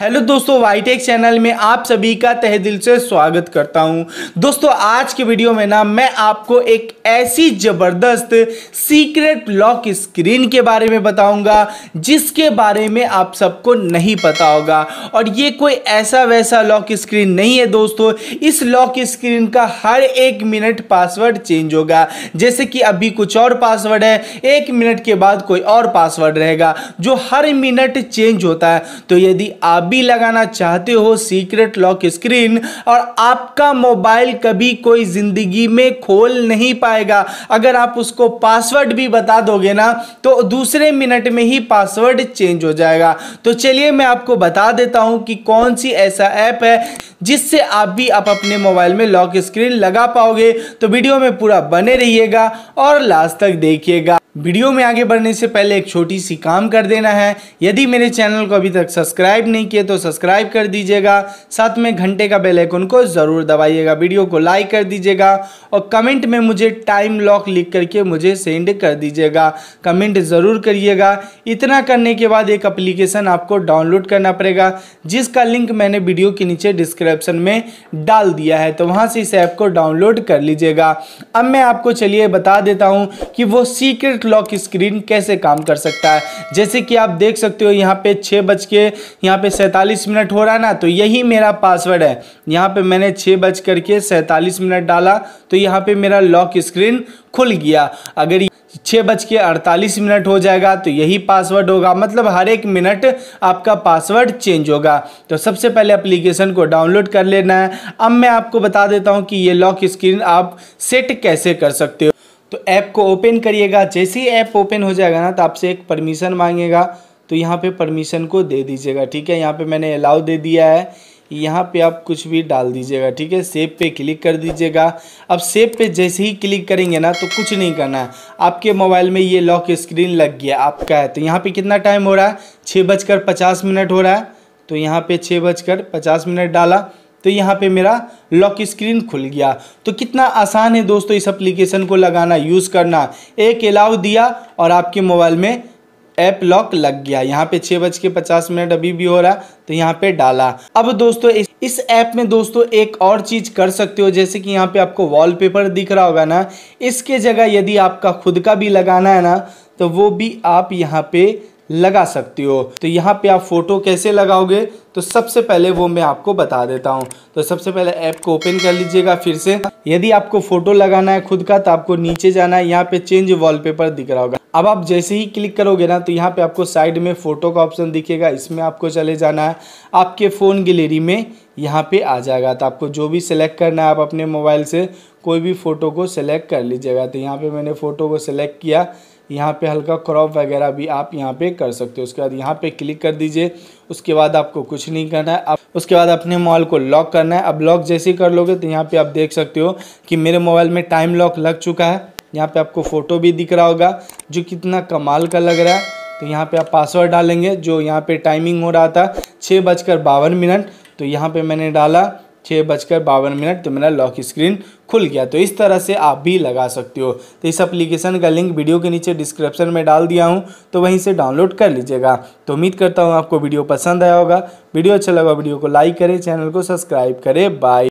hello दोस्तों वाईटेक channel में आप सभी का तहे दिल से स्वागत करता हूं दोस्तों आज के वीडियो में ना मैं आपको एक ऐसी ज़बरदस्त सीक्रेट लॉक स्क्रीन के बारे में बताऊंगा जिसके बारे में आप सबको नहीं पता होगा और ये कोई ऐसा वैसा लॉक स्क्रीन नहीं है दोस्तों इस लॉक स्क्रीन का हर एक मिनट पासवर्ड चेंज होगा जैसे कि अभी कुछ और पासवर्ड है एक मिनट के बाद कोई और पासवर्ड रहेगा जो हर मिनट चेंज होता है तो यदि आप भी लगाना चाहते हो सीक्रेट लॉक स्क्रीन और आपका मोबाइल कभी कोई ज़िंदगी में खोल नहीं पाएगा अगर आप उसको पासवर्ड भी बता दोगे ना तो दूसरे मिनट में ही पासवर्ड चेंज हो जाएगा तो चलिए मैं आपको बता देता हूँ कि कौन सी ऐसा ऐप है जिससे आप भी आप अपने मोबाइल में लॉक स्क्रीन लगा पाओगे तो वीडियो में पूरा बने रहिएगा और लास्ट तक देखिएगा वीडियो में आगे बढ़ने से पहले एक छोटी सी काम कर देना है यदि मेरे चैनल को अभी तक सब्सक्राइब नहीं किए तो सब्सक्राइब कर दीजिएगा साथ में घंटे का बेल आइकन को ज़रूर दबाइएगा वीडियो को लाइक कर दीजिएगा और कमेंट में मुझे टाइम लॉक लिख करके मुझे सेंड कर दीजिएगा कमेंट ज़रूर करिएगा इतना करने के बाद एक अप्लीकेशन आपको डाउनलोड करना पड़ेगा जिसका लिंक मैंने वीडियो के नीचे डिस्क्रिप्शन में डाल दिया है तो वहाँ से इस ऐप को डाउनलोड कर लीजिएगा अब मैं आपको चलिए बता देता हूँ कि वो सीक्रेट लॉक स्क्रीन कैसे काम कर सकता है जैसे कि आप देख सकते हो यहाँ पे छः बज के यहाँ पे सैंतालीस मिनट हो रहा है ना तो यही मेरा पासवर्ड है यहाँ पे मैंने छः बज करके सैंतालीस मिनट डाला तो यहाँ पे मेरा लॉक स्क्रीन खुल गया अगर छः बज के अड़तालीस मिनट हो जाएगा तो यही पासवर्ड होगा मतलब हर एक मिनट आपका पासवर्ड चेंज होगा तो सबसे पहले एप्लीकेशन को डाउनलोड कर लेना है अब मैं आपको बता देता हूँ कि ये लॉक स्क्रीन आप सेट कैसे कर सकते हो तो ऐप को ओपन करिएगा जैसे ही ऐप ओपन हो जाएगा ना तो आपसे एक परमिशन मांगेगा तो यहाँ पे परमिशन को दे दीजिएगा ठीक है यहाँ पे मैंने अलाउ दे दिया है यहाँ पे आप कुछ भी डाल दीजिएगा ठीक है सेव पे क्लिक कर दीजिएगा अब सेव पे जैसे ही क्लिक करेंगे ना तो कुछ नहीं करना है आपके मोबाइल में ये लॉक स्क्रीन लग गया आपका है तो यहाँ पे कितना टाइम हो रहा है छः बजकर पचास मिनट हो रहा है तो यहाँ पे छः बजकर पचास मिनट डाला तो यहाँ पे मेरा लॉक स्क्रीन खुल गया तो कितना आसान है दोस्तों इस एप्लीकेशन को लगाना यूज़ करना एक अलाउ दिया और आपके मोबाइल में ऐप लॉक लग गया यहाँ पे छः बज के पचास मिनट अभी भी हो रहा तो यहाँ पे डाला अब दोस्तों इस, इस ऐप में दोस्तों एक और चीज़ कर सकते हो जैसे कि यहाँ पे आपको वॉलपेपर दिख रहा होगा ना इसके जगह यदि आपका खुद का भी लगाना है ना तो वो भी आप यहाँ पे लगा सकते हो तो यहाँ पे आप फ़ोटो कैसे लगाओगे तो सबसे पहले वो मैं आपको बता देता हूँ तो सबसे पहले ऐप को ओपन कर लीजिएगा फिर से यदि आपको फ़ोटो लगाना है खुद का तो आपको नीचे जाना है यहाँ पे चेंज वॉलपेपर दिख रहा होगा अब आप जैसे ही क्लिक करोगे ना तो यहाँ पे आपको साइड में फ़ोटो का ऑप्शन दिखेगा इसमें आपको चले जाना है आपके फ़ोन गैलेरी में यहाँ पे आ जाएगा तो आपको जो भी सिलेक्ट करना है आप अपने मोबाइल से कोई भी फ़ोटो को सिलेक्ट कर लीजिएगा तो यहाँ पे मैंने फ़ोटो को सिलेक्ट किया यहाँ पे हल्का क्रॉप वगैरह भी आप यहाँ पे कर सकते हो उसके बाद यहाँ पे क्लिक कर दीजिए उसके बाद आपको कुछ नहीं करना है अब उसके बाद अपने मोबाइल को लॉक करना है अब लॉक जैसे ही कर लोगे तो यहाँ पे आप देख सकते हो कि मेरे मोबाइल में टाइम लॉक लग चुका है यहाँ पे आपको फ़ोटो भी दिख रहा होगा जो कितना कमाल का लग रहा है तो यहाँ पर आप पासवर्ड डालेंगे जो यहाँ पर टाइमिंग हो रहा था छः बजकर बावन मिनट तो यहाँ पर मैंने डाला छः बजकर बावन मिनट तो मेरा लॉक स्क्रीन खुल गया तो इस तरह से आप भी लगा सकते हो तो इस एप्लीकेशन का लिंक वीडियो के नीचे डिस्क्रिप्शन में डाल दिया हूँ तो वहीं से डाउनलोड कर लीजिएगा तो उम्मीद करता हूँ आपको वीडियो पसंद आया होगा वीडियो अच्छा लगा वीडियो को लाइक करें चैनल को सब्सक्राइब करें बाय